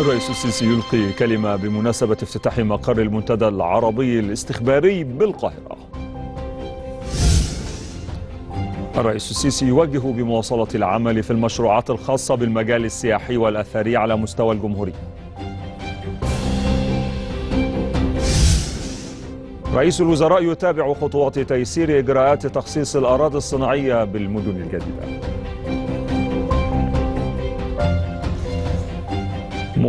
الرئيس السيسي يلقي كلمة بمناسبة افتتاح مقر المنتدى العربي الاستخباري بالقاهرة الرئيس السيسي يوجه بمواصلة العمل في المشروعات الخاصة بالمجال السياحي والأثري على مستوى الجمهورية رئيس الوزراء يتابع خطوات تيسير إجراءات تخصيص الأراضي الصناعية بالمدن الجديدة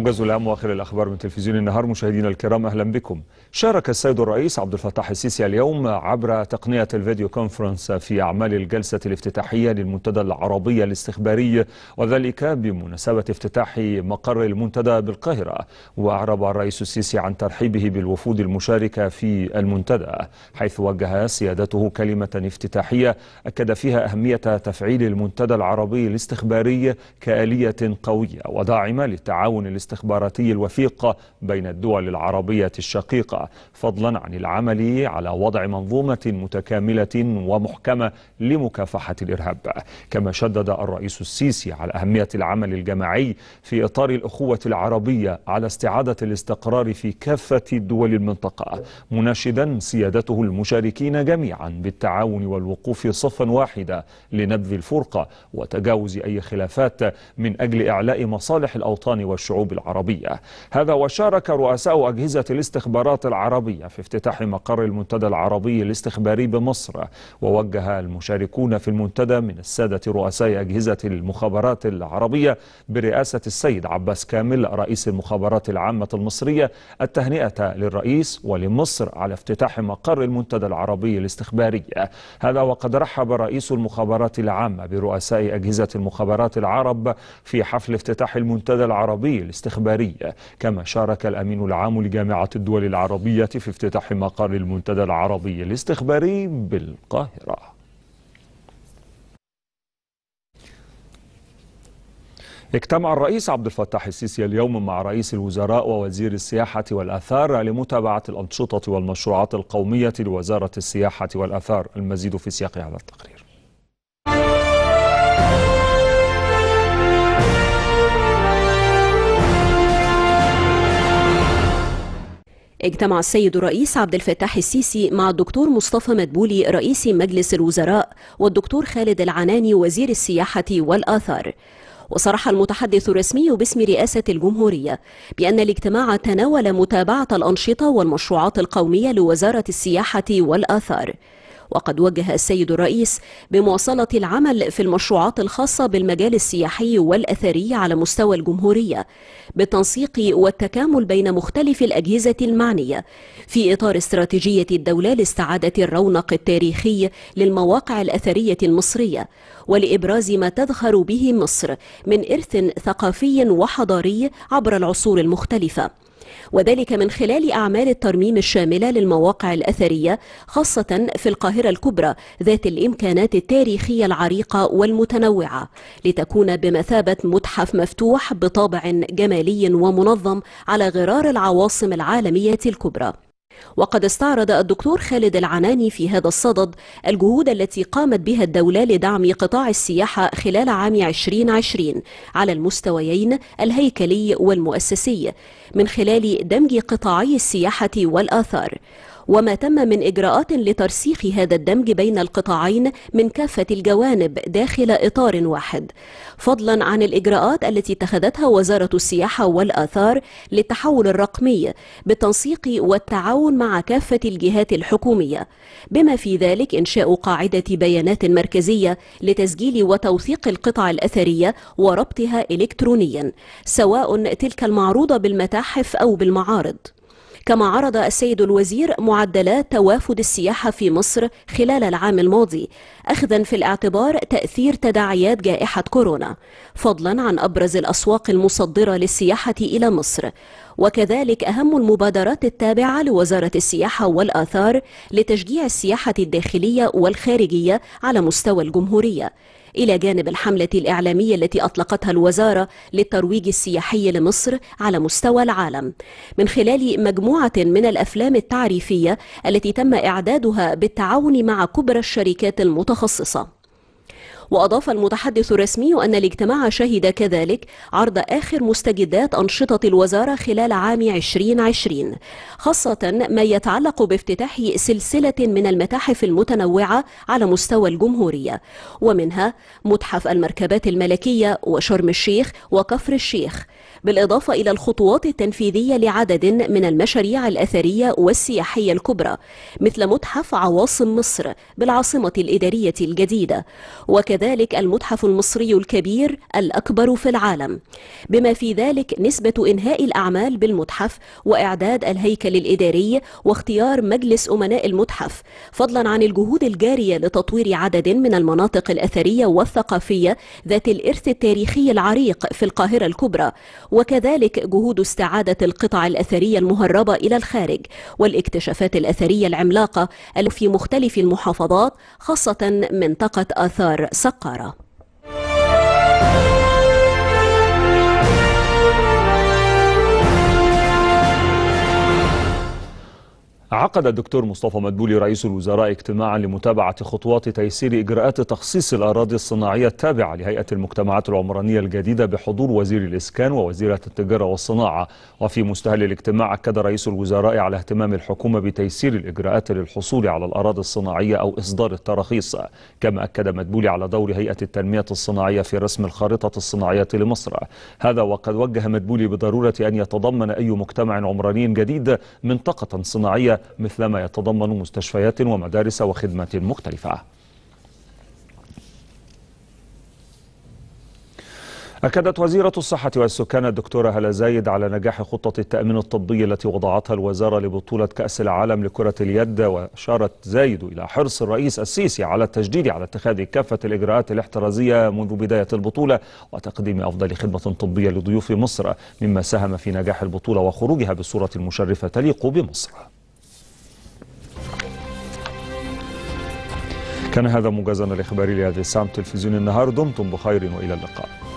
موجز الأهم وآخر الأخبار من تلفزيون النهار مشاهدينا الكرام أهلا بكم شارك السيد الرئيس عبد الفتاح السيسي اليوم عبر تقنية الفيديو كونفرنس في أعمال الجلسة الافتتاحية للمنتدى العربي الاستخباري وذلك بمناسبة افتتاح مقر المنتدى بالقاهرة وأعرب الرئيس السيسي عن ترحيبه بالوفود المشاركة في المنتدى حيث وجه سيادته كلمة افتتاحية أكد فيها أهمية تفعيل المنتدى العربي الاستخباري كآلية قوية وداعمة للتعاون الاستخباري الاستخباراتي الوثيق بين الدول العربية الشقيقة فضلا عن العمل على وضع منظومة متكاملة ومحكمة لمكافحة الإرهاب كما شدد الرئيس السيسي على أهمية العمل الجماعي في إطار الأخوة العربية على استعادة الاستقرار في كافة دول المنطقة مناشدا سيادته المشاركين جميعا بالتعاون والوقوف صفا واحدا لنبذ الفرقة وتجاوز أي خلافات من أجل إعلاء مصالح الأوطان والشعوب العربية العربية هذا وشارك رؤساء أجهزة الاستخبارات العربية في افتتاح مقر المنتدى العربي الاستخباري بمصر ووجه المشاركون في المنتدى من السادة رؤساء أجهزة المخابرات العربية برئاسة السيد عباس كامل رئيس المخابرات العامة المصرية التهنئة للرئيس ولمصر على افتتاح مقر المنتدى العربي الاستخباري هذا وقد رحب رئيس المخابرات العامة برؤساء أجهزة المخابرات العرب في حفل افتتاح المنتدى العربي الاستخباري استخباري كما شارك الأمين العام لجامعة الدول العربية في افتتاح مقر المنتدى العربي الاستخباري بالقاهرة اجتمع الرئيس عبد الفتاح السيسي اليوم مع رئيس الوزراء ووزير السياحة والأثار لمتابعة الأنشطة والمشروعات القومية لوزارة السياحة والأثار المزيد في سياق هذا التقرير اجتمع السيد الرئيس عبد الفتاح السيسي مع الدكتور مصطفى مدبولي رئيس مجلس الوزراء والدكتور خالد العناني وزير السياحة والآثار وصرح المتحدث الرسمي باسم رئاسة الجمهورية بأن الاجتماع تناول متابعة الأنشطة والمشروعات القومية لوزارة السياحة والآثار وقد وجه السيد الرئيس بمواصلة العمل في المشروعات الخاصة بالمجال السياحي والأثري على مستوى الجمهورية بالتنسيق والتكامل بين مختلف الأجهزة المعنية في إطار استراتيجية الدولة لاستعادة الرونق التاريخي للمواقع الأثرية المصرية ولإبراز ما تذخر به مصر من إرث ثقافي وحضاري عبر العصور المختلفة وذلك من خلال أعمال الترميم الشاملة للمواقع الأثرية خاصة في القاهرة الكبرى ذات الإمكانات التاريخية العريقة والمتنوعة لتكون بمثابة متحف مفتوح بطابع جمالي ومنظم على غرار العواصم العالمية الكبرى وقد استعرض الدكتور خالد العناني في هذا الصدد الجهود التي قامت بها الدولة لدعم قطاع السياحة خلال عام 2020 على المستويين الهيكلي والمؤسسي من خلال دمج قطاعي السياحة والآثار وما تم من إجراءات لترسيخ هذا الدمج بين القطاعين من كافة الجوانب داخل إطار واحد فضلا عن الإجراءات التي اتخذتها وزارة السياحة والآثار للتحول الرقمي بالتنسيق والتعاون مع كافة الجهات الحكومية بما في ذلك إنشاء قاعدة بيانات مركزية لتسجيل وتوثيق القطع الأثرية وربطها إلكترونيا سواء تلك المعروضة بالمتاحف أو بالمعارض كما عرض السيد الوزير معدلات توافد السياحة في مصر خلال العام الماضي أخذا في الاعتبار تأثير تداعيات جائحة كورونا فضلا عن أبرز الأسواق المصدرة للسياحة إلى مصر وكذلك أهم المبادرات التابعة لوزارة السياحة والآثار لتشجيع السياحة الداخلية والخارجية على مستوى الجمهورية إلى جانب الحملة الإعلامية التي أطلقتها الوزارة للترويج السياحي لمصر على مستوى العالم من خلال مجموعة من الأفلام التعريفية التي تم إعدادها بالتعاون مع كبرى الشركات المتخصصة وأضاف المتحدث الرسمي أن الاجتماع شهد كذلك عرض آخر مستجدات أنشطة الوزارة خلال عام 2020 خاصة ما يتعلق بافتتاح سلسلة من المتاحف المتنوعة على مستوى الجمهورية ومنها متحف المركبات الملكية وشرم الشيخ وكفر الشيخ بالإضافة إلى الخطوات التنفيذية لعدد من المشاريع الأثرية والسياحية الكبرى مثل متحف عواصم مصر بالعاصمة الإدارية الجديدة وكذلك ذلك المتحف المصري الكبير الأكبر في العالم بما في ذلك نسبة إنهاء الأعمال بالمتحف وإعداد الهيكل الإداري واختيار مجلس أمناء المتحف فضلا عن الجهود الجارية لتطوير عدد من المناطق الأثرية والثقافية ذات الإرث التاريخي العريق في القاهرة الكبرى وكذلك جهود استعادة القطع الأثرية المهربة إلى الخارج والاكتشافات الأثرية العملاقة في مختلف المحافظات خاصة منطقة آثار سقارة عقد الدكتور مصطفى مدبولي رئيس الوزراء اجتماعا لمتابعة خطوات تيسير إجراءات تخصيص الأراضي الصناعية التابعة لهيئة المجتمعات العمرانية الجديدة بحضور وزير الإسكان ووزيرة التجارة والصناعة وفي مستهل الاجتماع أكد رئيس الوزراء على اهتمام الحكومة بتيسير الإجراءات للحصول على الأراضي الصناعية أو إصدار التراخيص كما أكد مدبولي على دور هيئة التنمية الصناعية في رسم الخارطة الصناعية لمصر هذا وقد وجه مدبولي بضرورة أن يتضمن أي مجتمع عمراني جديد منطقة صناعية مثل ما يتضمن مستشفيات ومدارس وخدمات مختلفة أكدت وزيرة الصحة والسكان الدكتورة هلا زايد على نجاح خطة التأمين الطبي التي وضعتها الوزارة لبطولة كأس العالم لكرة اليد وأشارت زايد إلى حرص الرئيس السيسي على التجديد على اتخاذ كافة الإجراءات الاحترازية منذ بداية البطولة وتقديم أفضل خدمة طبية لضيوف مصر مما ساهم في نجاح البطولة وخروجها بصورة مشرفة تليق بمصر كان هذا موجزنا الإخباري لهذه الساعة تلفزيون النهار دمتم بخير وإلى اللقاء